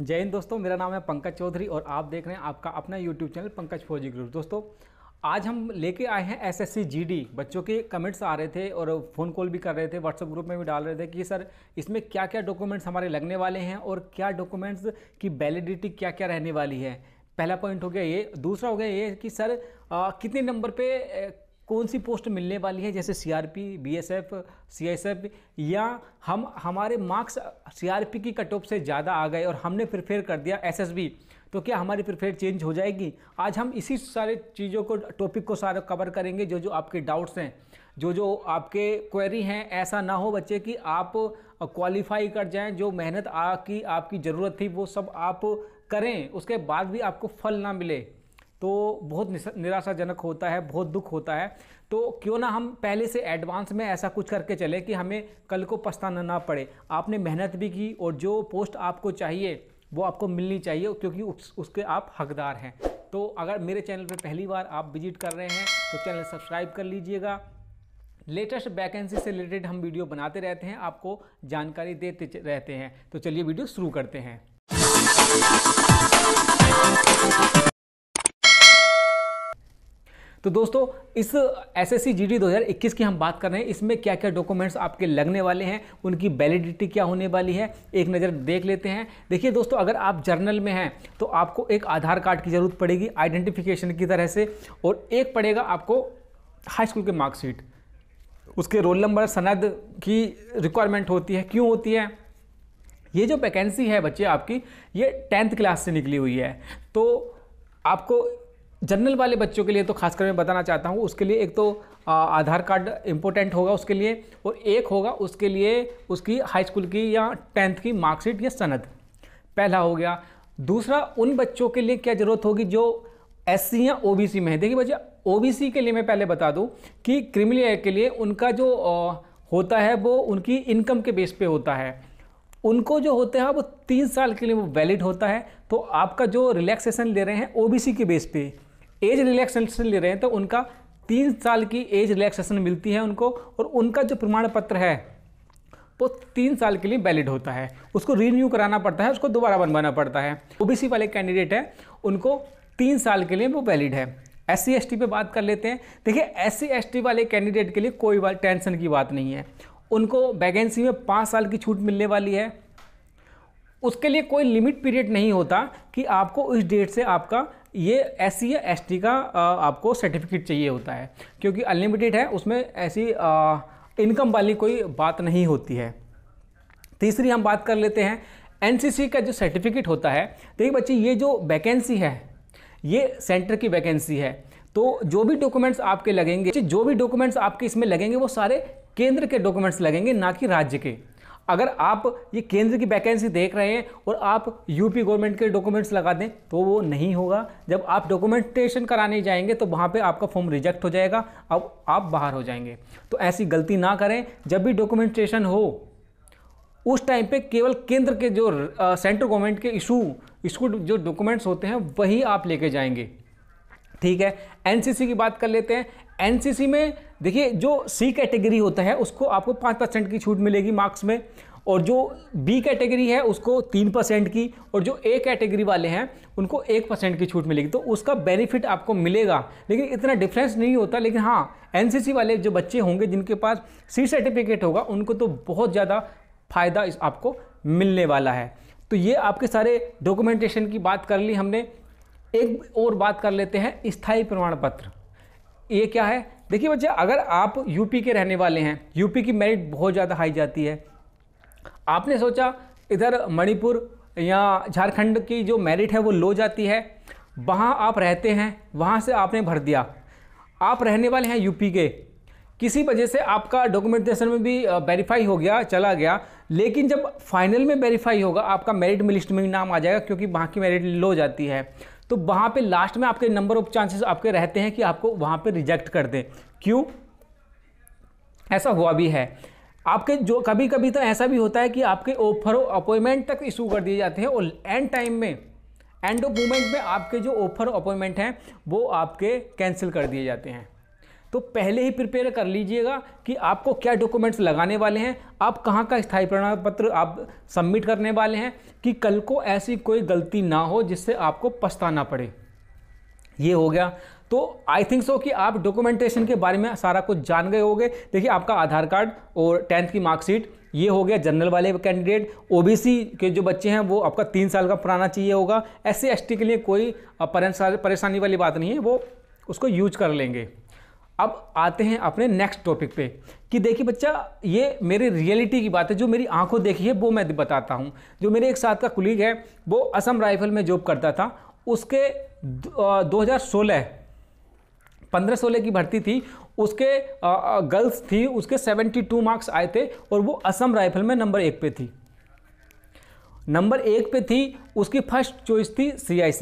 जय हिंद दोस्तों मेरा नाम है पंकज चौधरी और आप देख रहे हैं आपका अपना यूट्यूब चैनल पंकज फौजी ग्रुप दोस्तों आज हम लेके आए हैं एसएससी जीडी बच्चों के कमेंट्स आ रहे थे और फ़ोन कॉल भी कर रहे थे व्हाट्सअप ग्रुप में भी डाल रहे थे कि सर इसमें क्या क्या डॉक्यूमेंट्स हमारे लगने वाले हैं और क्या डॉक्यूमेंट्स की वैलिडिटी क्या क्या रहने वाली है पहला पॉइंट हो गया ये दूसरा हो गया ये कि सर आ, कितने नंबर पे कौन सी पोस्ट मिलने वाली है जैसे सीआरपी बीएसएफ सीएसएफ या हम हमारे मार्क्स सीआरपी की कट ऑफ से ज़्यादा आ गए और हमने प्रिफेयर कर दिया एसएसबी तो क्या हमारी प्रिफेयर चेंज हो जाएगी आज हम इसी सारे चीज़ों को टॉपिक को सारा कवर करेंगे जो जो आपके डाउट्स हैं जो जो आपके क्वेरी हैं ऐसा ना हो बच्चे कि आप क्वालिफाई कर जाएं जो मेहनत आ की आपकी ज़रूरत थी वो सब आप करें उसके बाद भी आपको फल ना मिले तो बहुत निराशाजनक होता है बहुत दुख होता है तो क्यों ना हम पहले से एडवांस में ऐसा कुछ करके चले कि हमें कल को पछताना ना पड़े आपने मेहनत भी की और जो पोस्ट आपको चाहिए वो आपको मिलनी चाहिए क्योंकि उस, उसके आप हकदार हैं तो अगर मेरे चैनल पर पहली बार आप विजिट कर रहे हैं तो चैनल सब्सक्राइब कर लीजिएगा लेटेस्ट वैकेंसी से रिलेटेड हम वीडियो बनाते रहते हैं आपको जानकारी देते रहते हैं तो चलिए वीडियो शुरू करते हैं तो दोस्तों इस एस एस 2021 की हम बात कर रहे हैं इसमें क्या क्या डॉक्यूमेंट्स आपके लगने वाले हैं उनकी वैलिडिटी क्या होने वाली है एक नज़र देख लेते हैं देखिए दोस्तों अगर आप जर्नल में हैं तो आपको एक आधार कार्ड की ज़रूरत पड़ेगी आइडेंटिफिकेशन की तरह से और एक पड़ेगा आपको हाई स्कूल के मार्कशीट उसके रोल नंबर सनद की रिक्वायरमेंट होती है क्यों होती है ये जो वैकेंसी है बच्चे आपकी ये टेंथ क्लास से निकली हुई है तो आपको जनरल वाले बच्चों के लिए तो खासकर मैं बताना चाहता हूँ उसके लिए एक तो आधार कार्ड इम्पोर्टेंट होगा उसके लिए और एक होगा उसके लिए उसकी हाई स्कूल की या टेंथ की मार्कशीट या सनद पहला हो गया दूसरा उन बच्चों के लिए क्या ज़रूरत होगी जो एस या ओ में है देखिए बच्चे ओ के लिए मैं पहले बता दूँ कि क्रिमिनल के लिए उनका जो होता है वो उनकी इनकम के बेस पे होता है उनको जो होता है वो तीन साल के लिए वो वैलिड होता है तो आपका जो रिलैक्सेशन ले रहे हैं ओबीसी के बेस पे एज रिलैक्सेशन ले रहे हैं तो उनका तीन साल की एज रिलैक्सेशन मिलती है उनको और उनका जो प्रमाण पत्र है वो तीन साल के लिए वैलिड होता है उसको रीन्यू कराना पड़ता है उसको दोबारा बनवाना पड़ता है ओबीसी वाले कैंडिडेट हैं उनको तीन साल के लिए वो वैलिड है एस सी पे बात कर लेते हैं देखिए एस सी एस वाले कैंडिडेट के लिए कोई बात टेंशन की बात नहीं है उनको वैकेंसी में पाँच साल की छूट मिलने वाली है उसके लिए कोई लिमिट पीरियड नहीं होता कि आपको इस डेट से आपका ये एस सी या एस टी का आपको सर्टिफिकेट चाहिए होता है क्योंकि अनलिमिटेड है उसमें ऐसी इनकम वाली कोई बात नहीं होती है तीसरी हम बात कर लेते हैं एनसीसी का जो सर्टिफिकेट होता है देखिए बच्चे ये जो वैकेंसी है ये सेंटर की वैकेंसी है तो जो भी डॉक्यूमेंट्स आपके लगेंगे जो भी डॉक्यूमेंट्स आपके इसमें लगेंगे वो सारे केंद्र के डॉक्यूमेंट्स लगेंगे ना कि राज्य के अगर आप ये केंद्र की वैकेंसी देख रहे हैं और आप यूपी गवर्नमेंट के डॉक्यूमेंट्स लगा दें तो वो नहीं होगा जब आप डॉक्यूमेंटेशन कराने जाएंगे तो वहाँ पे आपका फॉर्म रिजेक्ट हो जाएगा अब आप बाहर हो जाएंगे तो ऐसी गलती ना करें जब भी डॉक्यूमेंटेशन हो उस टाइम पे केवल केंद्र के जो सेंट्रल गवर्नमेंट के इशू इसको जो डॉक्यूमेंट्स होते हैं वही आप लेके जाएंगे ठीक है एनसीसी की बात कर लेते हैं एनसीसी में देखिए जो सी कैटेगरी होता है उसको आपको पाँच परसेंट की छूट मिलेगी मार्क्स में और जो बी कैटेगरी है उसको तीन परसेंट की और जो ए कैटेगरी वाले हैं उनको एक परसेंट की छूट मिलेगी तो उसका बेनिफिट आपको मिलेगा लेकिन इतना डिफरेंस नहीं होता लेकिन हाँ एनसीसी वाले जो बच्चे होंगे जिनके पास सी सर्टिफिकेट होगा उनको तो बहुत ज़्यादा फ़ायदा इस आपको मिलने वाला है तो ये आपके सारे डॉक्यूमेंटेशन की बात कर ली हमने एक और बात कर लेते हैं स्थायी प्रमाण पत्र ये क्या है देखिए बच्चे अगर आप यूपी के रहने वाले हैं यूपी की मेरिट बहुत ज़्यादा हाई जाती है आपने सोचा इधर मणिपुर या झारखंड की जो मेरिट है वो लो जाती है वहाँ आप रहते हैं वहाँ से आपने भर दिया आप रहने वाले हैं यूपी के किसी वजह से आपका डॉक्यूमेंटेशन में भी वेरीफाई हो गया चला गया लेकिन जब फाइनल में वेरीफाई होगा आपका मेरिट में लिस्ट में भी नाम आ जाएगा क्योंकि वहाँ की मेरिट लो जाती है तो वहाँ पे लास्ट में आपके नंबर ऑफ चांसेस आपके रहते हैं कि आपको वहाँ पे रिजेक्ट कर दें क्यों ऐसा हुआ भी है आपके जो कभी कभी तो ऐसा भी होता है कि आपके ऑफर अपॉइंटमेंट तक इशू कर दिए जाते हैं और एंड टाइम में एंड ऑफ मोमेंट में आपके जो ऑफर अपॉइंटमेंट हैं वो आपके कैंसिल कर दिए जाते हैं तो पहले ही प्रिपेयर कर लीजिएगा कि आपको क्या डॉक्यूमेंट्स लगाने वाले हैं आप कहाँ का स्थायी प्रमाण पत्र आप सबमिट करने वाले हैं कि कल को ऐसी कोई गलती ना हो जिससे आपको पछताना पड़े ये हो गया तो आई थिंक सो कि आप डॉक्यूमेंटेशन के बारे में सारा कुछ जान गए होंगे देखिए आपका आधार कार्ड और टेंथ की मार्कशीट ये हो गया जनरल वाले कैंडिडेट ओबीसी के जो बच्चे हैं वो आपका तीन साल का पुराना चाहिए होगा एस सी के लिए कोई परेशानी वाली बात नहीं है वो उसको यूज कर लेंगे अब आते हैं अपने नेक्स्ट टॉपिक पे कि देखिए बच्चा ये मेरी रियलिटी की बात है जो मेरी आंखों देखी है वो मैं बताता हूँ जो मेरे एक साथ का कुलीग है वो असम राइफल में जॉब करता था उसके 2016 पंद्रह सोलह की भर्ती थी उसके गर्ल्स थी उसके 72 मार्क्स आए थे और वो असम राइफल में नंबर एक पे थी नंबर एक पे थी उसकी फर्स्ट चॉइस थी सी आई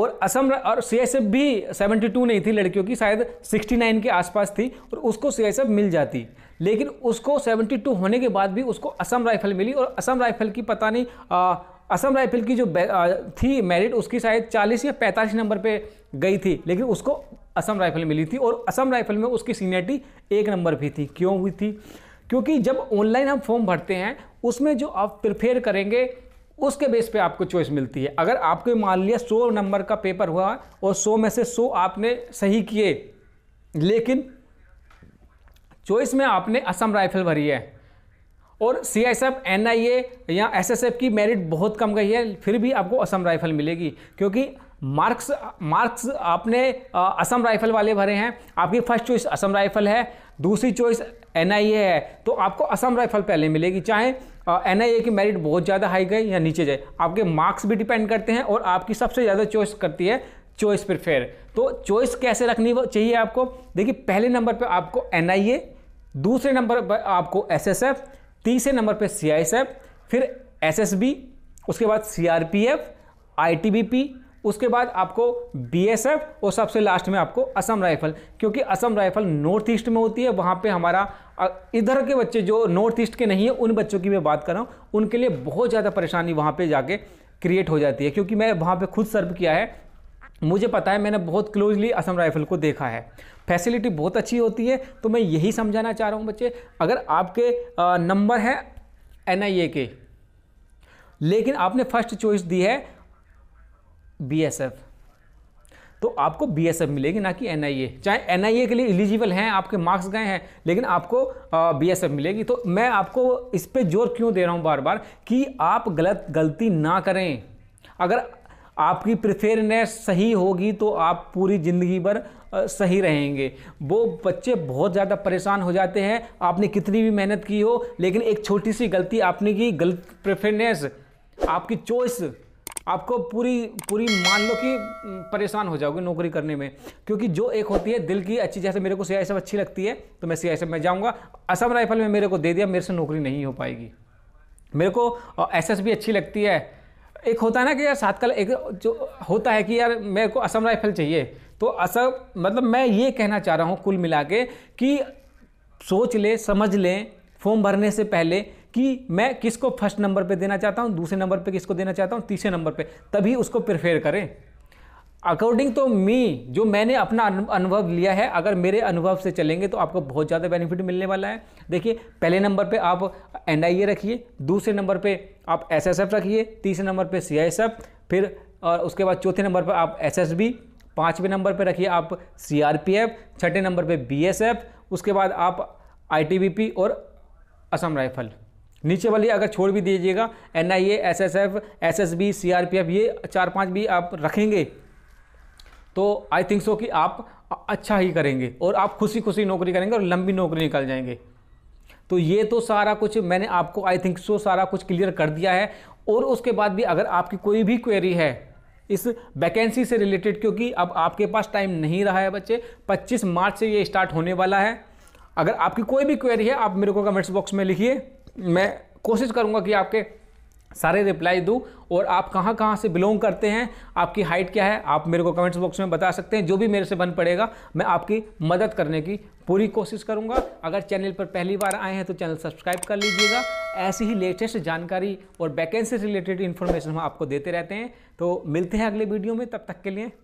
और असम और सी भी 72 नहीं थी लड़कियों की शायद 69 के आसपास थी और उसको सी मिल जाती लेकिन उसको 72 होने के बाद भी उसको असम राइफल मिली और असम राइफल की पता नहीं आ, असम राइफल की जो थी मेरिट उसकी शायद 40 या 45 नंबर पे गई थी लेकिन उसको असम राइफल मिली थी और असम राइफल में उसकी सीनियरिटी एक नंबर भी थी क्यों हुई थी क्योंकि जब ऑनलाइन हम फॉर्म भरते हैं उसमें जो आप प्रिफेयर करेंगे उसके बेस पे आपको चॉइस मिलती है अगर आपके मान लिया सौ नंबर का पेपर हुआ और सौ में से सौ आपने सही किए लेकिन चॉइस में आपने असम राइफल भरी है और C I S F N I A या एस एस एफ की मेरिट बहुत कम गई है फिर भी आपको असम राइफल मिलेगी क्योंकि मार्क्स मार्क्स आपने असम राइफल वाले भरे हैं आपकी फर्स्ट चॉइस असम राइफल है दूसरी चॉइस एन आई ए है तो आपको असम राइफल पहले मिलेगी चाहे एन आई ए की मेरिट बहुत ज़्यादा हाई गए या नीचे जाए आपके मार्क्स भी डिपेंड करते हैं और आपकी सबसे ज़्यादा चॉइस करती है चॉइस पर फेयर तो चॉइस कैसे रखनी चाहिए आपको देखिए पहले नंबर पर आपको एन आई ए दूसरे नंबर पर आपको एस एस एफ तीसरे नंबर पर सी आई एस एफ फिर एस एस बी उसके बाद C R P F I T B P उसके बाद आपको बीएसएफ और सबसे लास्ट में आपको असम राइफल क्योंकि असम राइफल नॉर्थ ईस्ट में होती है वहाँ पे हमारा इधर के बच्चे जो नॉर्थ ईस्ट के नहीं है उन बच्चों की मैं बात कर रहा हूँ उनके लिए बहुत ज़्यादा परेशानी वहाँ पर जाके क्रिएट हो जाती है क्योंकि मैं वहाँ पर खुद सर्व किया है मुझे पता है मैंने बहुत क्लोजली असम राइफल को देखा है फैसिलिटी बहुत अच्छी होती है तो मैं यही समझाना चाह रहा हूँ बच्चे अगर आपके नंबर हैं एन के लेकिन आपने फर्स्ट चॉइस दी है बीएसएफ तो आपको बी मिलेगी ना कि एन चाहे एन के लिए एलिजिबल हैं आपके मार्क्स गए हैं लेकिन आपको बी मिलेगी तो मैं आपको इस पर जोर क्यों दे रहा हूँ बार बार कि आप गलत गलती ना करें अगर आपकी प्रिफेरनेस सही होगी तो आप पूरी ज़िंदगी भर सही रहेंगे वो बच्चे बहुत ज़्यादा परेशान हो जाते हैं आपने कितनी भी मेहनत की हो लेकिन एक छोटी सी गलती आपने की गलत प्रेफरनेस आपकी चॉइस आपको पूरी पूरी मान लो कि परेशान हो जाओगे नौकरी करने में क्योंकि जो एक होती है दिल की अच्छी जैसे मेरे को सी अच्छी लगती है तो मैं सी में जाऊँगा असम राइफल में मेरे को दे दिया मेरे से नौकरी नहीं हो पाएगी मेरे को एस अच्छी लगती है एक होता है ना कि यार सात कल एक जो होता है कि यार मेरे को असम राइफल चाहिए तो असम मतलब मैं ये कहना चाह रहा हूँ कुल मिला के कि सोच लें समझ लें फॉर्म भरने से पहले कि मैं किसको फर्स्ट नंबर पे देना चाहता हूँ दूसरे नंबर पे किसको देना चाहता हूँ तीसरे नंबर पे तभी उसको प्रिफेयर करें अकॉर्डिंग टू मी जो मैंने अपना अनुभव लिया है अगर मेरे अनुभव से चलेंगे तो आपको बहुत ज़्यादा बेनिफिट मिलने वाला है देखिए पहले नंबर पे आप एन रखिए दूसरे नंबर पे आप एस रखिए तीसरे नंबर पे सी फिर और उसके बाद चौथे नंबर पर आप एस एस बी पाँचवें नंबर पर रखिए आप सी आर पी एफ छठे नंबर पर बी एस एफ उसके बाद आप आई टी बी पी और असम राइफल नीचे वाली अगर छोड़ भी दीजिएगा N I A S S F S S B C R P F ये चार पाँच भी आप रखेंगे तो आई थिंक सो कि आप अच्छा ही करेंगे और आप खुशी खुशी नौकरी करेंगे और लंबी नौकरी निकल जाएंगे तो ये तो सारा कुछ मैंने आपको आई थिंक सो सारा कुछ क्लियर कर दिया है और उसके बाद भी अगर आपकी कोई भी क्वेरी है इस वैकेंसी से रिलेटेड क्योंकि अब आपके पास टाइम नहीं रहा है बच्चे 25 मार्च से ये स्टार्ट होने वाला है अगर आपकी कोई भी क्वेरी है आप मेरे को कमेंट्स बॉक्स में लिखिए मैं कोशिश करूँगा कि आपके सारे रिप्लाई दूँ और आप कहाँ कहाँ से बिलोंग करते हैं आपकी हाइट क्या है आप मेरे को कमेंट्स बॉक्स में बता सकते हैं जो भी मेरे से बन पड़ेगा मैं आपकी मदद करने की पूरी कोशिश करूँगा अगर चैनल पर पहली बार आए हैं तो चैनल सब्सक्राइब कर लीजिएगा ऐसी ही लेटेस्ट जानकारी और वैकेंसी रिलेटेड इन्फॉर्मेशन हम आपको देते रहते हैं तो मिलते हैं अगले वीडियो में तब तक के लिए